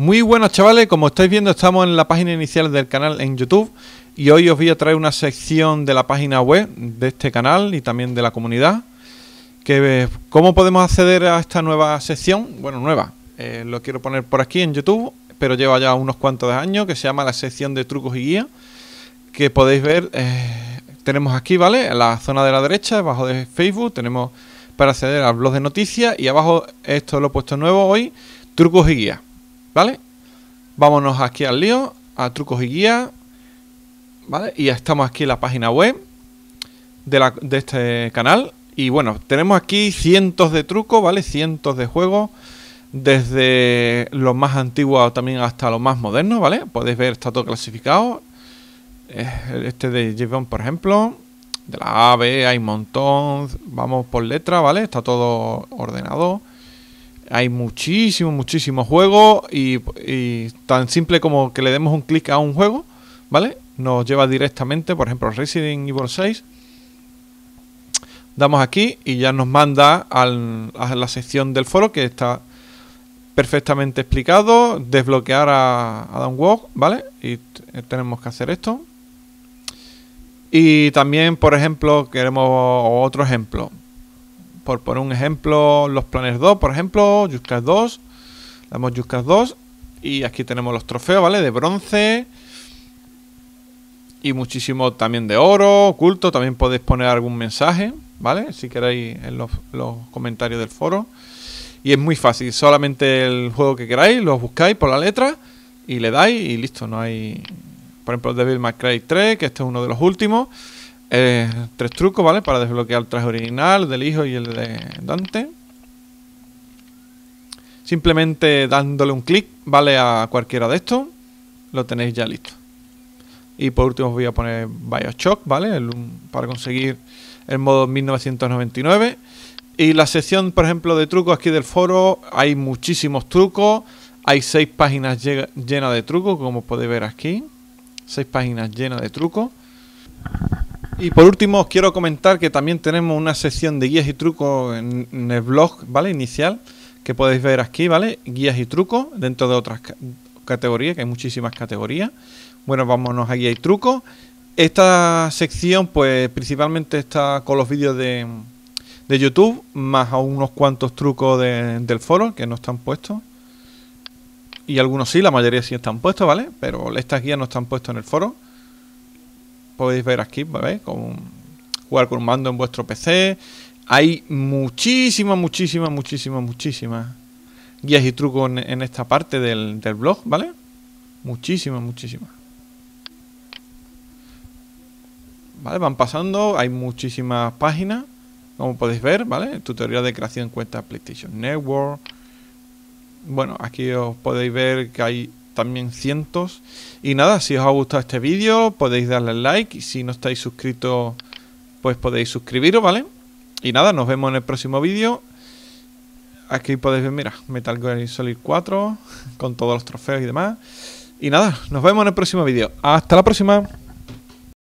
Muy buenos chavales, como estáis viendo estamos en la página inicial del canal en YouTube y hoy os voy a traer una sección de la página web de este canal y también de la comunidad. Que, eh, ¿Cómo podemos acceder a esta nueva sección? Bueno, nueva. Eh, lo quiero poner por aquí en YouTube, pero lleva ya unos cuantos años, que se llama la sección de trucos y guía, que podéis ver, eh, tenemos aquí, ¿vale? En la zona de la derecha, debajo de Facebook, tenemos para acceder al blog de noticias y abajo esto lo he puesto nuevo hoy, trucos y guías. ¿Vale? Vámonos aquí al lío, a trucos y guías. ¿Vale? Y ya estamos aquí en la página web de, este canal. Y bueno, tenemos aquí cientos de trucos, ¿vale? Cientos de juegos desde los más antiguos también hasta los más modernos, ¿vale? Podéis ver, está todo clasificado. Este de Jevon, por ejemplo. De la ave hay un montón. Vamos por letra, ¿vale? Está todo ordenado. Hay muchísimo, muchísimo juego y, tan simple como que le demos un clic a un juego, ¿vale? Nos lleva directamente, por ejemplo, Resident Evil 6. Damos aquí y ya nos manda a la sección del foro que está perfectamente explicado. Desbloquear a, a ¿vale? Y eh, tenemos que hacer esto. Y también, por ejemplo, queremos otro ejemplo por un ejemplo, los planes 2, por ejemplo, Yuskas 2, damos Yuskas 2 y aquí tenemos los trofeos, ¿vale? De bronce y muchísimo también de oro, oculto, también podéis poner algún mensaje, ¿vale? Si queréis en los, comentarios del foro. Y es muy fácil, solamente el juego que queráis, lo buscáis por la letra y le dais y listo, no hay... Por ejemplo, Devil May Cry 3, que este es uno de los últimos eh, tres trucos, ¿vale? Para desbloquear el traje original, del hijo y el de Dante. Simplemente dándole un clic, ¿vale? A cualquiera de estos, lo tenéis ya listo. Y por último os voy a poner Bioshock, ¿vale? para conseguir el modo 1999. Y la sección, por ejemplo, de trucos aquí del foro, hay muchísimos trucos. Hay seis páginas llenas de trucos, como podéis ver aquí. Seis páginas llenas de trucos. Y por último, os quiero comentar que también tenemos una sección de guías y trucos en, el blog, ¿vale? Inicial, que podéis ver aquí, ¿vale? Guías y trucos dentro de otras categorías, que hay muchísimas categorías. Bueno, vámonos a guías y trucos. Esta sección, pues principalmente está con los vídeos de, de YouTube, más a unos cuantos trucos del foro que no están puestos. Y algunos sí, la mayoría sí están puestos, ¿vale? Pero estas guías no están puestas en el foro podéis ver aquí, ¿vale? Con, jugar con un mando en vuestro PC. Hay muchísimas, muchísimas, muchísimas, muchísimas guías y trucos en, esta parte del, del blog, ¿vale? Muchísimas, muchísimas. ¿Vale? Van pasando, hay muchísimas páginas, como podéis ver, ¿vale? Tutorial de creación cuenta PlayStation Network. Bueno, aquí os podéis ver que hay también cientos. Y nada, si os ha gustado este vídeo podéis darle like y si no estáis suscritos pues podéis suscribiros, ¿vale? Y nada, nos vemos en el próximo vídeo. Aquí podéis ver, mira, Metal Gear Solid 4 con todos los trofeos y demás. Y nada, nos vemos en el próximo vídeo. Hasta la próxima.